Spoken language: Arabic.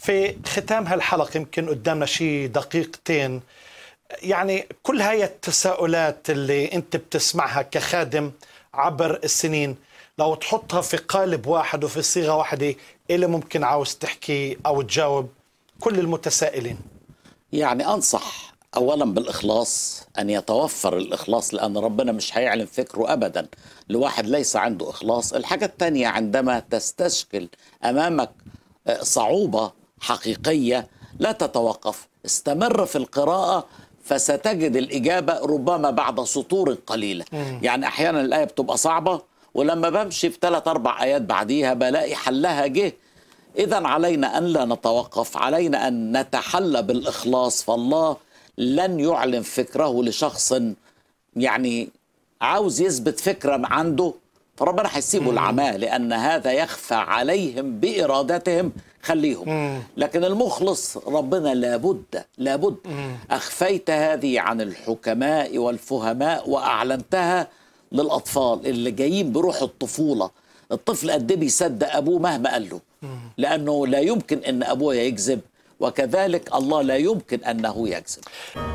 في ختام هالحلقه يمكن قدامنا شيء دقيقتين يعني كل هاي التساؤلات اللي انت بتسمعها كخادم عبر السنين لو تحطها في قالب واحد وفي صيغه واحده اللي ممكن عاوز تحكي او تجاوب كل المتسائلين يعني انصح اولا بالاخلاص ان يتوفر الاخلاص لان ربنا مش هيعلن فكره ابدا لواحد ليس عنده اخلاص الحاجه الثانيه عندما تستشكل امامك آه، صعوبه حقيقيه لا تتوقف استمر في القراءه فستجد الاجابه ربما بعد سطور قليله يعني احيانا الايه بتبقى صعبه ولما بمشي في ثلاث اربع ايات بعديها بلاقي حلها جه اذا علينا ان لا نتوقف علينا ان نتحلى بالاخلاص فالله لن يعلن فكره لشخص يعني عاوز يثبت فكره عنده فربنا هيسيبوا العماه لان هذا يخفى عليهم بارادتهم خليهم لكن المخلص ربنا لابد لابد اخفيت هذه عن الحكماء والفهماء واعلنتها للاطفال اللي جايين بروح الطفوله الطفل قد إيه بيصدق ابوه مهما قال له لانه لا يمكن ان ابوه يكذب وكذلك الله لا يمكن انه يكذب